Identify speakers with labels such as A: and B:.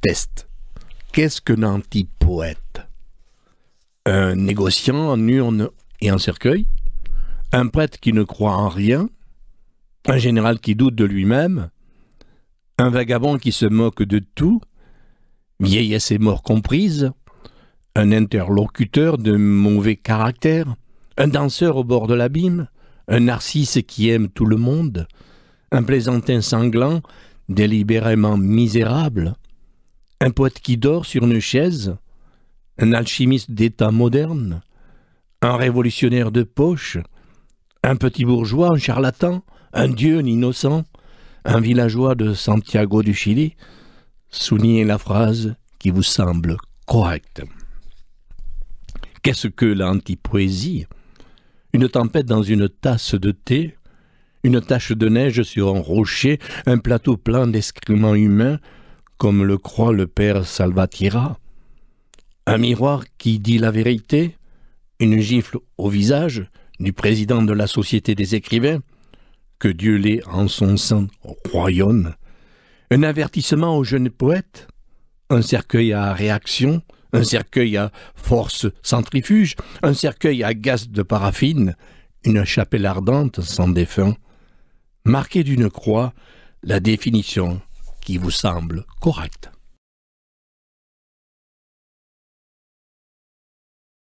A: test. Qu'est-ce anti-poète? Un négociant en urne et en cercueil Un prêtre qui ne croit en rien Un général qui doute de lui-même Un vagabond qui se moque de tout Vieillesse et mort comprise Un interlocuteur de mauvais caractère Un danseur au bord de l'abîme Un narcisse qui aime tout le monde un plaisantin sanglant, délibérément misérable, un poète qui dort sur une chaise, un alchimiste d'État moderne, un révolutionnaire de poche, un petit bourgeois, un charlatan, un dieu, un innocent, un villageois de Santiago du Chili, soulignez la phrase qui vous semble correcte. Qu'est-ce que l'antipoésie Une tempête dans une tasse de thé, une tache de neige sur un rocher, un plateau plein d'excréments humains, comme le croit le père Salvatira, Un miroir qui dit la vérité, une gifle au visage du président de la Société des écrivains, que Dieu l'ait en son sein, royaume, un avertissement aux jeunes poètes, un cercueil à réaction, un cercueil à force centrifuge, un cercueil à gaz de paraffine, une chapelle ardente sans défunt, marquée d'une croix, la définition qui vous semble correct.